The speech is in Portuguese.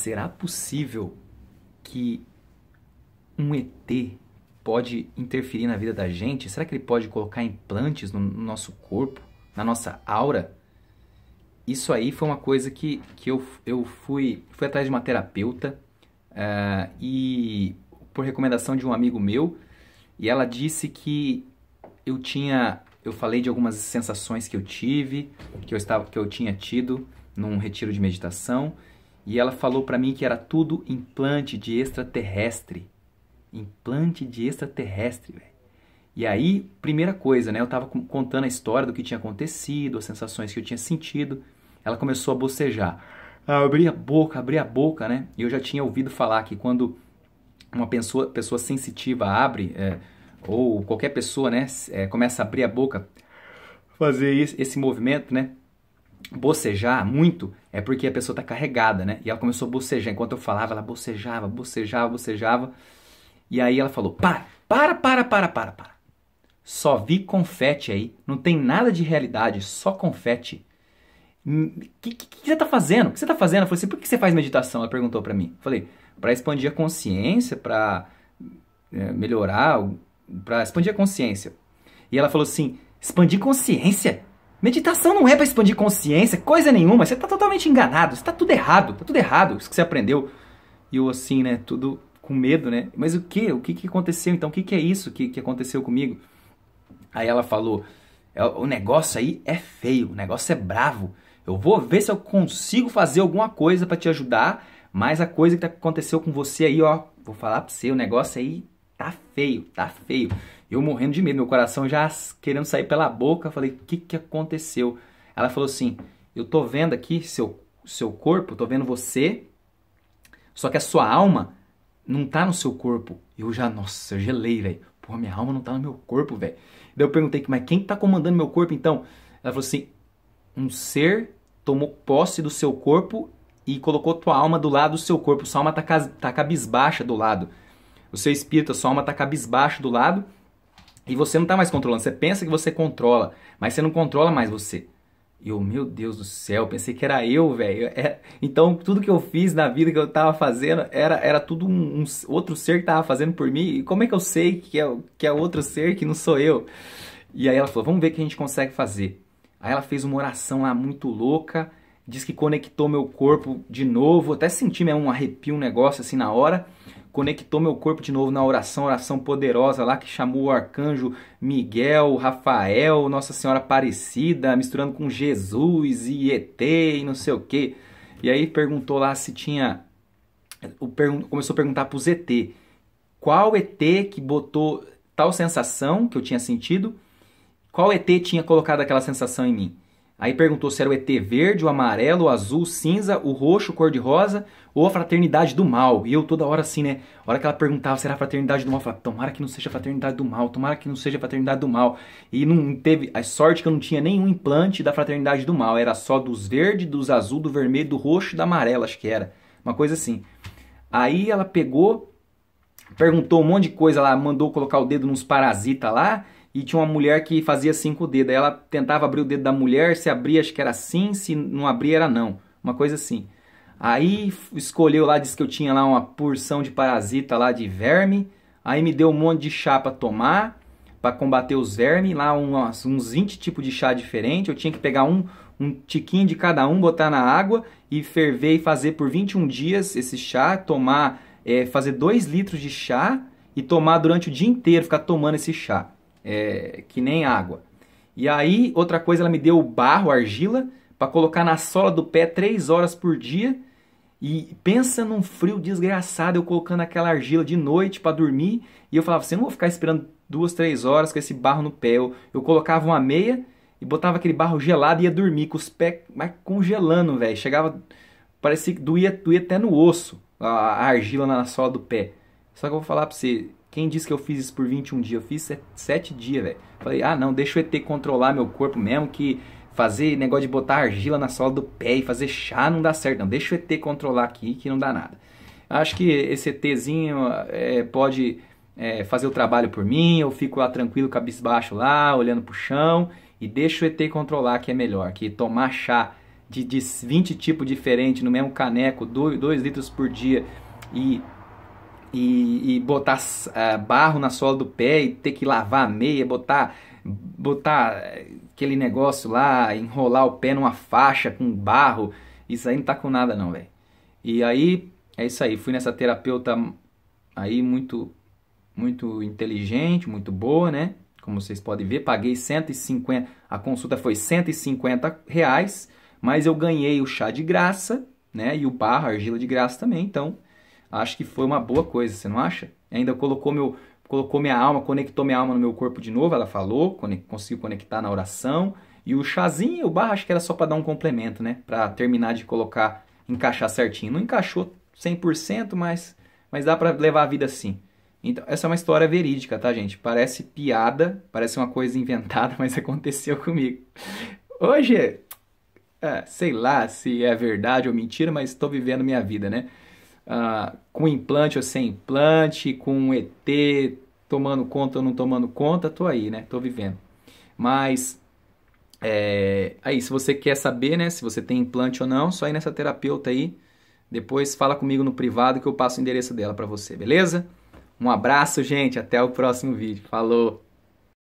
Será possível que um ET pode interferir na vida da gente? Será que ele pode colocar implantes no nosso corpo, na nossa aura? Isso aí foi uma coisa que, que eu, eu fui, fui atrás de uma terapeuta uh, e por recomendação de um amigo meu, e ela disse que eu tinha, eu falei de algumas sensações que eu tive, que eu estava, que eu tinha tido num retiro de meditação, e ela falou para mim que era tudo implante de extraterrestre. Implante de extraterrestre, velho. E aí, primeira coisa, né? Eu tava contando a história do que tinha acontecido, as sensações que eu tinha sentido. Ela começou a bocejar. Ah, abri a boca, abri a boca, né? E eu já tinha ouvido falar que quando uma pessoa, pessoa sensitiva abre, é, ou qualquer pessoa, né, é, começa a abrir a boca, fazer esse, esse movimento, né? bocejar muito é porque a pessoa está carregada, né? E ela começou a bocejar. Enquanto eu falava, ela bocejava, bocejava, bocejava. E aí ela falou: para, para, para, para, para, para. Só vi confete aí. Não tem nada de realidade, só confete. O hum, que, que, que, você está fazendo? O que você está fazendo? Eu falei assim: por que você faz meditação? Ela perguntou para mim. Eu falei: para expandir a consciência, para é, melhorar, para expandir a consciência. E ela falou assim: expandir consciência? Meditação não é para expandir consciência, coisa nenhuma. Você tá totalmente enganado, está tudo errado, tá tudo errado isso que você aprendeu. E eu assim, né, tudo com medo, né? Mas o que? O que, que aconteceu então? O que, que é isso que, que aconteceu comigo? Aí ela falou: é, o negócio aí é feio, o negócio é bravo. Eu vou ver se eu consigo fazer alguma coisa para te ajudar, mas a coisa que tá aconteceu com você aí, ó, vou falar para você, o negócio aí tá feio, tá feio. Eu morrendo de medo, meu coração já querendo sair pela boca. Falei, o que, que aconteceu? Ela falou assim, eu tô vendo aqui seu, seu corpo, tô vendo você, só que a sua alma não tá no seu corpo. Eu já, nossa, eu gelei, velho. Pô, minha alma não tá no meu corpo, velho. Daí eu perguntei, mas quem tá comandando meu corpo então? Ela falou assim, um ser tomou posse do seu corpo e colocou tua alma do lado do seu corpo. Sua alma tá, tá cabisbaixa do lado. O seu espírito, a sua alma tá cabisbaixa do lado e você não está mais controlando. Você pensa que você controla, mas você não controla mais você. E eu, meu Deus do céu, pensei que era eu, velho. É, então, tudo que eu fiz na vida que eu estava fazendo era, era tudo um, um outro ser que estava fazendo por mim. E como é que eu sei que é, que é outro ser que não sou eu? E aí ela falou: vamos ver o que a gente consegue fazer. Aí ela fez uma oração lá muito louca, diz que conectou meu corpo de novo, até senti mesmo um arrepio, um negócio assim na hora conectou meu corpo de novo na oração, oração poderosa lá que chamou o arcanjo Miguel, Rafael, Nossa Senhora Aparecida, misturando com Jesus e ET e não sei o que. E aí perguntou lá se tinha. Começou a perguntar pros ET. Qual ET que botou tal sensação que eu tinha sentido? Qual ET tinha colocado aquela sensação em mim? Aí perguntou se era o ET verde, o amarelo, o azul, o cinza, o roxo, cor-de-rosa ou a fraternidade do mal. E eu toda hora assim, né? A hora que ela perguntava se era a fraternidade do mal, eu falava, tomara que não seja a fraternidade do mal, tomara que não seja a fraternidade do mal. E não teve. A sorte que eu não tinha nenhum implante da fraternidade do mal. Era só dos verdes, dos azul, do vermelho, do roxo e da amarela, acho que era. Uma coisa assim. Aí ela pegou, perguntou um monte de coisa lá, mandou colocar o dedo nos parasitas lá e tinha uma mulher que fazia cinco dedos. Aí ela tentava abrir o dedo da mulher, se abria, acho que era sim, se não abria, era não. Uma coisa assim. Aí escolheu lá, disse que eu tinha lá uma porção de parasita lá de verme. Aí me deu um monte de chá para tomar, para combater os vermes, lá uns uns 20 tipos de chá diferente. Eu tinha que pegar um, um tiquinho de cada um, botar na água e ferver e fazer por 21 dias esse chá, tomar, é, fazer 2 litros de chá e tomar durante o dia inteiro, ficar tomando esse chá é, que nem água. E aí, outra coisa, ela me deu barro, argila, para colocar na sola do pé três horas por dia. E pensa num frio desgraçado, eu colocando aquela argila de noite para dormir. E eu falava assim, não vou ficar esperando duas, três horas com esse barro no pé. Eu, eu colocava uma meia e botava aquele barro gelado e ia dormir com os pés mas congelando, velho. Chegava, parecia que doía, doía até no osso a, a argila na sola do pé. Só que eu vou falar para você, quem disse que eu fiz isso por 21 dias? Eu fiz 7 dias, velho. Falei, ah não, deixa o ET controlar meu corpo mesmo, que fazer negócio de botar argila na sola do pé e fazer chá não dá certo, não. Deixa o ET controlar aqui que não dá nada. Acho que esse ETzinho é, pode é, fazer o trabalho por mim, eu fico lá tranquilo, cabisbaixo lá, olhando pro chão e deixa o ET controlar que é melhor, que tomar chá de, de 20 tipos diferentes no mesmo caneco, 2 litros por dia e e, e botar uh, barro na sola do pé e ter que lavar a meia, botar, botar aquele negócio lá, enrolar o pé numa faixa com barro. Isso aí não tá com nada não, velho. E aí, é isso aí. Fui nessa terapeuta aí muito, muito inteligente, muito boa, né? Como vocês podem ver, paguei 150, a consulta foi 150 reais, mas eu ganhei o chá de graça, né? E o barro, a argila de graça também, então acho que foi uma boa coisa, você não acha? Ainda colocou meu colocou minha alma, conectou minha alma no meu corpo de novo, ela falou, conseguiu conectar na oração. E o chazinho, o barra, acho que era só para dar um complemento, né? Para terminar de colocar, encaixar certinho. Não encaixou 100%, mas, mas dá para levar a vida assim. Então, essa é uma história verídica, tá, gente? Parece piada, parece uma coisa inventada, mas aconteceu comigo. Hoje, é, sei lá se é verdade ou mentira, mas estou vivendo minha vida, né? Ah, com implante ou sem implante, com ET tomando conta ou não tomando conta, tô aí, né? Tô vivendo. Mas é, aí, se você quer saber, né, se você tem implante ou não, só ir nessa terapeuta aí. Depois fala comigo no privado que eu passo o endereço dela para você, beleza? Um abraço, gente, até o próximo vídeo. Falou.